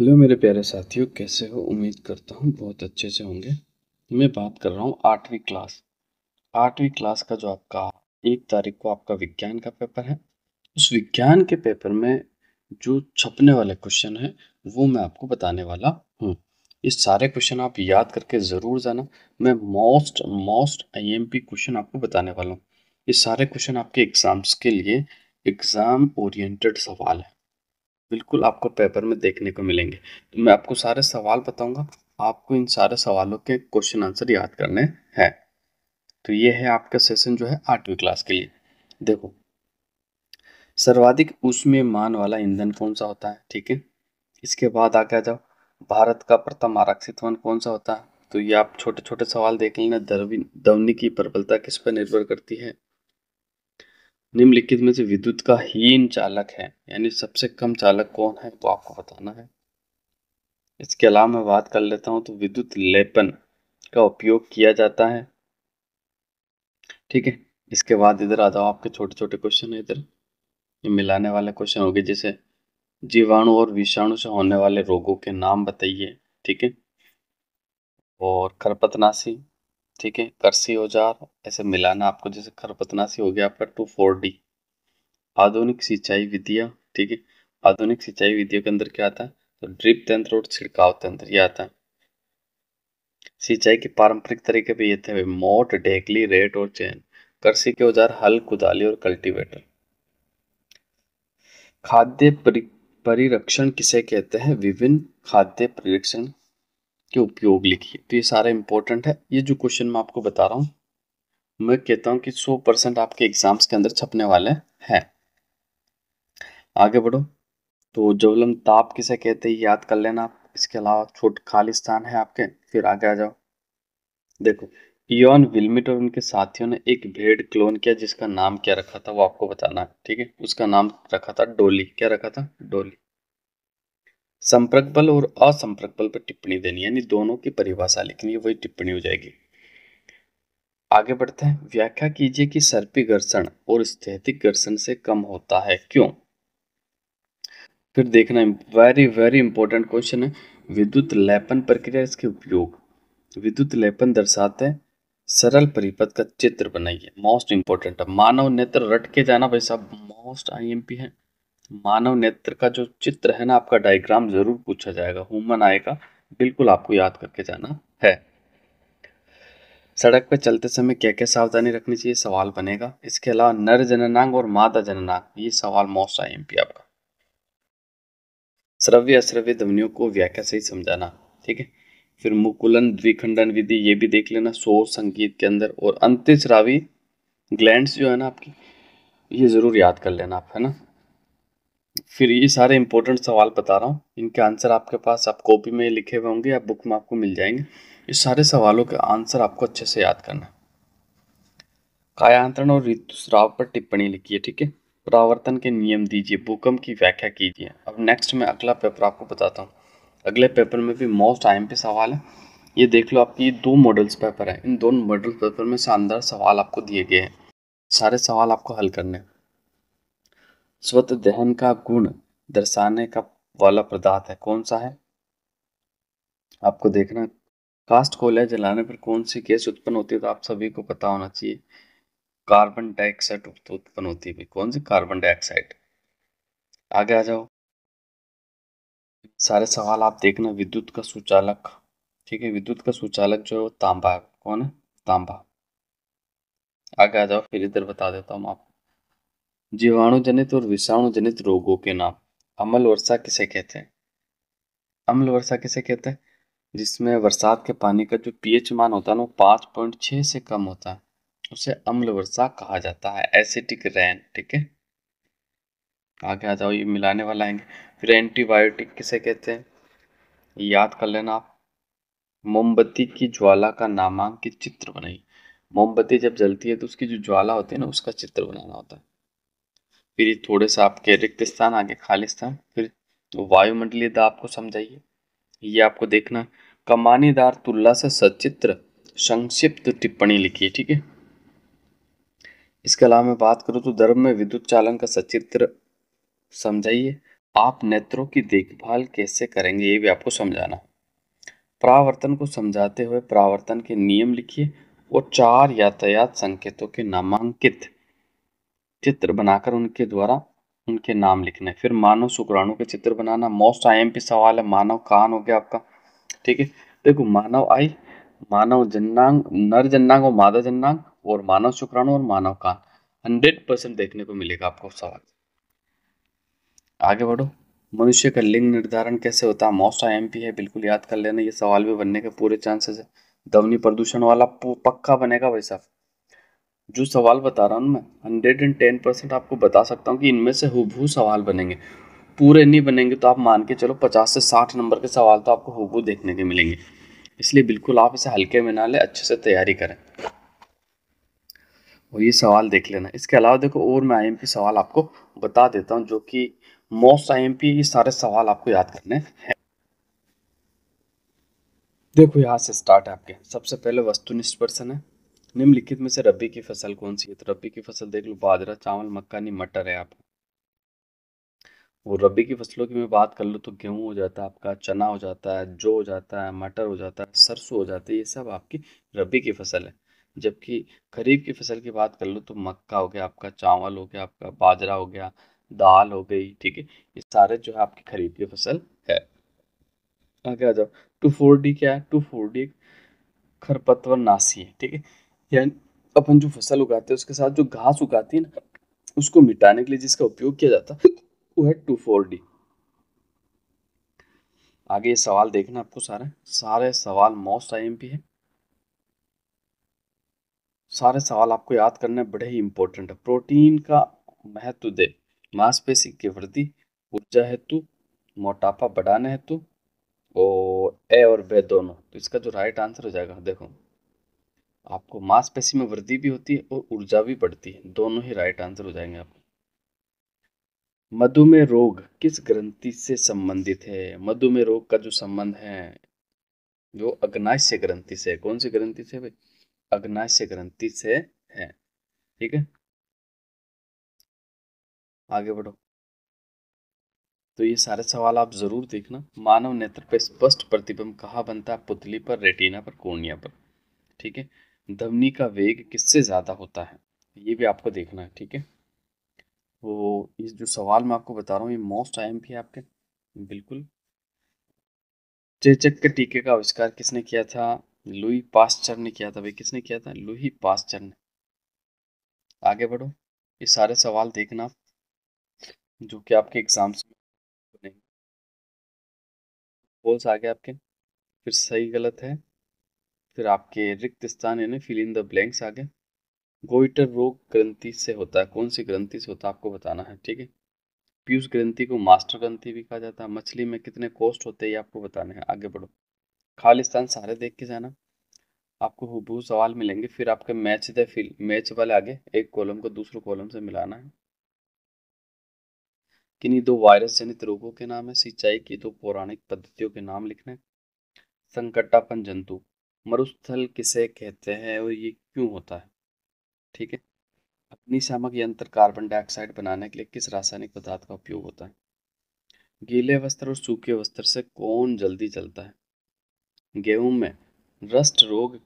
hello मेरे प्यारे साथियों कैसे हो उम्मीद करता हूँ बहुत अच्छे से होंगे मैं बात कर रहा हूँ आठवीं क्लास आठवीं क्लास का जो आपका एक तारीख को आपका विज्ञान का पेपर है उस विज्ञान के पेपर में जो छपने वाले क्वेश्चन हैं वो मैं आपको बताने वाला हूँ ये सारे क्वेश्चन आप याद करके ज़रूर जाना मैं मोस्ट मोस्ट आई क्वेश्चन आपको बताने वाला हूँ ये सारे क्वेश्चन आपके एग्ज़ाम्स के लिए एग्ज़ाम ओरिएंटेड सवाल है बिल्कुल आपको पेपर में देखने को मिलेंगे तो मैं आपको सारे सवाल बताऊंगा आपको इन सारे सवालों के क्वेश्चन आंसर याद करने हैं तो ये है आपका सेशन जो है आठवीं क्लास के लिए देखो सर्वाधिक उसमें मान वाला ईंधन कौन सा होता है ठीक है इसके बाद आगे जाओ भारत का प्रथम आरक्षित वन कौन सा होता है तो ये आप छोटे छोटे सवाल देख लेना दवनी की प्रबलता किस पर निर्भर करती है निम्नलिखित में से विद्युत का हीन चालक है यानी सबसे कम चालक कौन है वो आपको बताना है इसके अलावा मैं बात कर लेता हूँ तो विद्युत लेपन का उपयोग किया जाता है ठीक है इसके बाद इधर आ जाओ आपके छोटे छोटे क्वेश्चन है इधर ये मिलाने वाले क्वेश्चन हो गए जैसे जीवाणु और विषाणु से होने वाले रोगों के नाम बताइए ठीक है और खरपतनाशी ठीक है करसी औजार ऐसे मिलाना आपको जैसे खरपतना खरपतनाशी हो गया आपका टू फोर डी आधुनिक सिंचाई विधिया ठीक है आधुनिक सिंचाई विधियों के अंदर क्या आता है तो ड्रिप तंत्र और छिड़काव तंत्र यह आता है सिंचाई के पारंपरिक तरीके भी ये थे मोट डेकली रेट और चैन कृषि के औजार हल कुदाली और कल्टीवेटर खाद्य परिरक्षण किसे कहते हैं विभिन्न खाद्य परिरक्षण के उपयोग लिखिए तो ये सारे इंपॉर्टेंट है ये जो क्वेश्चन मैं आपको बता रहा हूँ मैं कहता हूँ कि 100 परसेंट आपके एग्जाम्स के अंदर छपने वाले हैं आगे बढ़ो तो जवलम ताप किसे कहते हैं याद कर लेना आप इसके अलावा छोट खाली स्थान है आपके फिर आगे आ जाओ देखो इॉन विलमिट और उनके साथियों ने एक भेड़ क्लोन किया जिसका नाम क्या रखा था वो आपको बताना है ठीक है उसका नाम रखा था डोली क्या रखा था डोली संपर्क बल और असंपर्क बल पर टिप्पणी देनी यानी दोनों की परिभाषा लिखनी है वही टिप्पणी हो जाएगी आगे बढ़ते हैं व्याख्या कीजिए कि सर्पी घर्षण और स्थैतिक घर्षण से कम होता है क्यों फिर देखना वेरी वेरी इंपॉर्टेंट क्वेश्चन है विद्युत लेपन प्रक्रिया इसके उपयोग विद्युत लेपन दर्शाते हैं सरल परिपथ का चित्र बनाइए मोस्ट इंपॉर्टेंट है मानव नेत्र रट के जाना भाई साहब मोस्ट आईएमपी है मानव नेत्र का जो चित्र है ना आपका डायग्राम जरूर पूछा जाएगा हुमन आएगा का बिल्कुल आपको याद करके जाना है सड़क पर चलते समय क्या क्या सावधानी रखनी चाहिए सवाल बनेगा इसके अलावा नर जननांग और मादा जननांग ये सवाल मोस्ट आई आपका श्रव्य अश्रव्य ध्वनियों को व्याख्या सही समझाना ठीक है फिर मुकुलन द्विखंडन विधि ये भी देख लेना शोर संगीत के अंदर और रावी ग्लैंड जो है ना आपकी ये ज़रूर याद कर लेना आप है ना फिर ये सारे इंपॉर्टेंट सवाल बता रहा हूँ इनके आंसर आपके पास आप कॉपी में लिखे हुए होंगे या बुक में आपको मिल जाएंगे इस सारे सवालों के आंसर आपको अच्छे से याद करना कायांतरण और ऋतुस्राव पर टिप्पणी लिखिए ठीक है परावर्तन के नियम दीजिए भूकंप की व्याख्या कीजिए अब नेक्स्ट में अगला पेपर आपको बताता हूँ अगले पेपर में भी मोस्ट टाइम पे सवाल है ये देख लो आपकी दो मॉडल्स पेपर है इन दोनों मॉडल पेपर में शानदार सवाल आपको दिए गए हैं सारे सवाल आपको हल करने हैं स्वत दहन का गुण दर्शाने का वाला पदार्थ है कौन सा है आपको देखना कास्ट कोयला जलाने पर कौन सी गैस उत्पन्न होती है तो आप सभी को पता होना चाहिए कार्बन डाइऑक्साइड उत्पन्न होती है कौन सी कार्बन डाइऑक्साइड आगे आ जाओ सारे सवाल आप देखना विद्युत का सुचालक ठीक है विद्युत का सुचालक जो है वो तांबा कौन है तांबा आगे आ जाओ फिर इधर बता देता हूँ आपको जीवाणु जनित और विषाणु जनित रोगों के नाम अमल वर्षा किसे कहते हैं अम्ल वर्षा किसे कहते हैं जिसमें बरसात के पानी का जो पीएच मान होता है ना वो पाँच पॉइंट छः से कम होता है उसे अम्ल वर्षा कहा जाता है एसिटिक रैन ठीक है आगे आ जाओ ये मिलाने वाला आएंगे फिर एंटीबायोटिक किसे कहते हैं याद कर लेना आप मोमबत्ती की ज्वाला का नामांकित चित्र बनाइए मोमबत्ती जब जलती है तो उसकी जो ज्वाला होती है ना उसका चित्र बनाना होता है फिर थोड़े से आपके रिक्त स्थान आगे खाली स्थान फिर तो वायुमंडलीय दाब को समझाइए ये आपको देखना कमानेदार तुल्ला से सचित्र संक्षिप्त टिप्पणी लिखिए ठीक है इसके अलावा मैं बात करूँ तो धर्म में विद्युत चालन का सचित्र समझाइए आप नेत्रों की देखभाल कैसे करेंगे ये भी आपको समझाना प्रावर्तन को समझाते हुए प्रावर्तन के नियम लिखिए और चार यातायात संकेतों के नामांकित चित्र बनाकर उनके द्वारा उनके नाम लिखने फिर मानव शुक्राणु के चित्र बनाना मोस्ट आई एम पी सवाल है मानव कान हो गया आपका ठीक है देखो मानव आई मानव जन्नांग नर जन्नांग और मादा जन्नांग और मानव शुक्राणु और मानव कान हंड्रेड परसेंट देखने को मिलेगा आपको सवाल आगे बढ़ो मनुष्य का लिंग निर्धारण कैसे होता है मोस्ट आई एम पी है बिल्कुल याद कर लेना ये सवाल भी बनने के पूरे चांसेस है ध्वनि प्रदूषण वाला पक्का बनेगा भाई साहब जो सवाल बता रहा हूँ मैं हंड्रेड एंड टेन परसेंट आपको बता सकता हूँ कि इनमें से हुबहू सवाल बनेंगे पूरे नहीं बनेंगे तो आप मान के चलो पचास से साठ नंबर के सवाल तो आपको हुबहू देखने के मिलेंगे इसलिए बिल्कुल आप इसे हल्के में ना लें अच्छे से तैयारी करें और ये सवाल देख लेना इसके अलावा देखो और मैं आई सवाल आपको बता देता हूँ जो कि मोस्ट आई ये सारे सवाल आपको याद करने हैं देखो यहाँ से स्टार्ट है आपके सबसे पहले वस्तुनिष्ठ प्रश्न है निम्नलिखित में से रबी की फसल कौन सी है तो रबी की फसल देख लो बाजरा चावल मक्का नहीं मटर है आपका और रबी की फसलों की मैं बात कर लूँ तो गेहूँ हो जाता है आपका चना हो जाता है जो हो जाता है मटर हो जाता है सरसों हो जाता है ये सब आपकी रबी की फसल है जबकि खरीफ की फसल की बात कर लो तो मक्का हो गया आपका चावल हो गया आपका बाजरा हो गया दाल हो गई ठीक है ये सारे जो है आपकी खरीफ की फसल है आगे आ जाओ टू फोर डी क्या है टू फोर डी खरपतवर नाशी है ठीक है यानी अपन जो फसल उगाते हैं उसके साथ जो घास उगाती है ना उसको मिटाने के लिए जिसका उपयोग किया जाता है वो है टू फोर डी आगे ये सवाल देखना आपको सारे सारे सवाल मोस्ट पी है सारे सवाल आपको याद करने बड़े ही इंपॉर्टेंट है प्रोटीन का महत्व दे मांसपेशी की वृद्धि ऊर्जा हेतु मोटापा बढ़ाने हेतु और ए और बे दोनों तो इसका जो राइट आंसर हो जाएगा देखो आपको मांसपेशी में वृद्धि भी होती है और ऊर्जा भी बढ़ती है दोनों ही राइट आंसर हो जाएंगे आपको मधुमेह रोग किस ग्रंथि से संबंधित है मधुमेह रोग का जो संबंध है जो अग्नाश्य ग्रंथि से कौन सी ग्रंथि से भाई अग्नाश्य ग्रंथि से है ठीक है आगे बढ़ो तो ये सारे सवाल आप जरूर देखना मानव नेत्र पर स्पष्ट प्रतिबिंब कहाँ बनता है पुतली पर रेटिना पर कोर्निया पर ठीक है धवनी का वेग किससे ज़्यादा होता है ये भी आपको देखना है ठीक है वो इस जो सवाल मैं आपको बता रहा हूँ ये मोस्ट आई एम पी आपके बिल्कुल चेचक के टीके का आविष्कार किसने किया था लुई पास्चर ने किया था भाई किसने किया था लुई पास्चर ने आगे बढ़ो ये सारे सवाल देखना जो कि आपके एग्जाम्स में आ गए आपके फिर सही गलत है फिर आपके रिक्त स्थान यानी फिल इन द ब्लैंक्स आ गए गोइटर रोग ग्रंथि से होता है कौन सी ग्रंथि से होता है आपको बताना है ठीक है पीयूष ग्रंथि को मास्टर ग्रंथि भी कहा जाता है मछली में कितने कोस्ट होते हैं ये आपको बताने हैं आगे बढ़ो खालिस्तान सारे देख के जाना आपको हुबहू सवाल मिलेंगे फिर आपके मैच द फिल मैच वाले आगे एक कॉलम को दूसरे कॉलम से मिलाना है किन्हीं दो वायरस जनित रोगों के नाम है सिंचाई की दो पौराणिक पद्धतियों के नाम लिखने संकटापन जंतु मरुस्थल किसे कहते हैं और ये क्यों होता है ठीक है अपनी शामक यंत्र कार्बन डाइऑक्साइड बनाने के लिए किस रासायनिक पदार्थ का उपयोग होता है गीले वस्त्र और सूखे वस्त्र से कौन जल्दी जलता है गेहूं में रस्ट रोग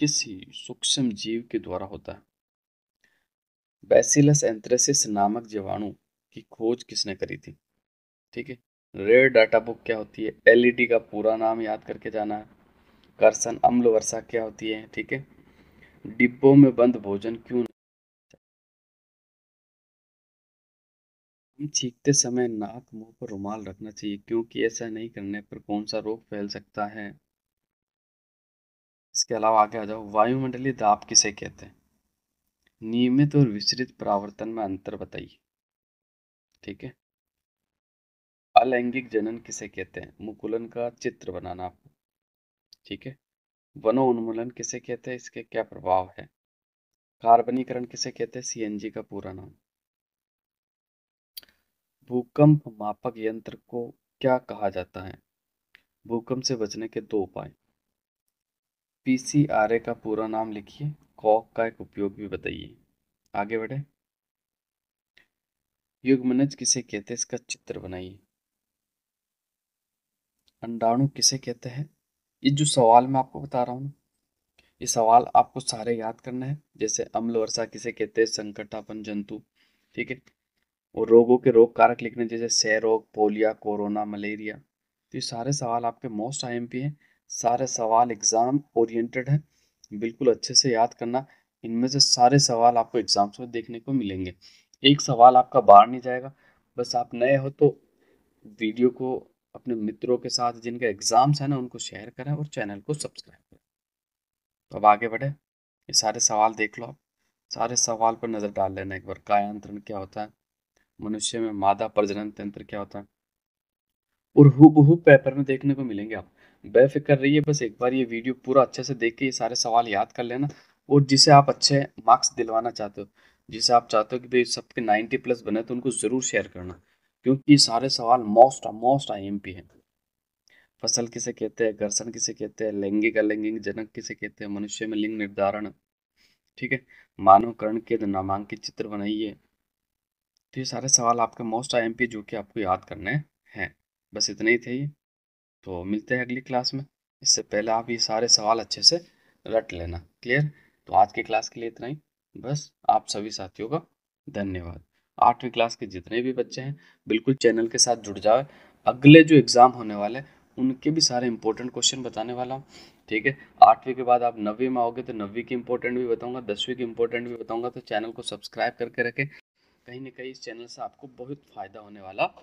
किसी सूक्ष्म जीव के द्वारा होता है बैसिलस एंथ्रेसिस नामक जीवाणु की खोज किसने करी थी ठीक है रेयर डाटा बुक क्या होती है एलईडी का पूरा नाम याद करके जाना है कर्षण अम्ल वर्षा क्या होती है ठीक है डिब्बों में बंद भोजन क्यों छींकते समय नाक मुंह पर रुमाल रखना चाहिए क्योंकि ऐसा नहीं करने पर कौन सा रोग फैल सकता है इसके अलावा आगे आ जाओ वायुमंडलीय दाब किसे कहते हैं नियमित और विस्तृत परावर्तन में अंतर बताइए ठीक है अलैंगिक जनन किसे कहते हैं मुकुलन का चित्र बनाना आप ठीक है वनोन्मूलन किसे कहते हैं इसके क्या प्रभाव है कार्बनीकरण किसे कहते हैं सीएनजी का पूरा नाम भूकंप मापक यंत्र को क्या कहा जाता है भूकंप से बचने के दो उपाय पीसीआरए का पूरा नाम लिखिए कॉक का एक उपयोग भी बताइए आगे बढ़े युगमनज किसे कहते हैं इसका चित्र बनाइए अंडाणु किसे कहते हैं ये जो सवाल मैं आपको बता रहा हूँ ये सवाल आपको सारे याद करना है जैसे अम्ल वर्षा किसे कहते हैं संकटापन जंतु ठीक है और रोगों के रोग कारक लिखने जैसे सह रोग पोलिया कोरोना मलेरिया तो ये सारे सवाल आपके मोस्ट आई एम पी हैं सारे सवाल एग्ज़ाम ओरिएंटेड हैं बिल्कुल अच्छे से याद करना इनमें से सारे सवाल आपको एग्ज़ाम्स में देखने को मिलेंगे एक सवाल आपका बाहर नहीं जाएगा बस आप नए हो तो वीडियो को अपने मित्रों के साथ जिनके एग्ज़ाम्स हैं ना उनको शेयर करें और चैनल को सब्सक्राइब करें तो अब आगे बढ़े ये सारे सवाल देख लो आप सारे सवाल पर नज़र डाल लेना एक बार कायांतरण क्या होता है मनुष्य में मादा प्रजनन तंत्र क्या होता है और हु पेपर में देखने को मिलेंगे आप बेफिक्र रहिए बस एक बार ये वीडियो पूरा अच्छे से देख के ये सारे सवाल याद कर लेना और जिसे आप अच्छे मार्क्स दिलवाना चाहते हो जिसे आप चाहते हो कि भाई सबके 90 प्लस बने तो उनको ज़रूर शेयर करना क्योंकि सारे सवाल most most I M P है फसल किसे कहते हैं घर्षण किसे कहते हैं लैंगिक अलैंगिक जनक किसे कहते हैं मनुष्य में लिंग निर्धारण ठीक है मानव कर्ण के नामांकित चित्र बनाइए तो ये सारे सवाल आपके मोस्ट आई एम पी जो कि आपको याद करने हैं बस इतने ही थे ये तो मिलते हैं अगली क्लास में इससे पहले आप ये सारे सवाल अच्छे से रट लेना क्लियर तो आज के क्लास के लिए इतना ही बस आप सभी साथियों का धन्यवाद आठवीं क्लास के जितने भी बच्चे हैं बिल्कुल चैनल के साथ जुड़ जाओ अगले जो एग्ज़ाम होने वाले हैं उनके भी सारे इंपॉर्टेंट क्वेश्चन बताने वाला हूँ ठीक है आठवीं के बाद आप नवीं में आओगे तो नवीं के इंपॉर्टेंट भी बताऊंगा दसवीं के इंपॉर्टेंट भी बताऊंगा तो चैनल को सब्सक्राइब करके रखें कहीं ना कहीं इस चैनल से आपको बहुत फ़ायदा होने वाला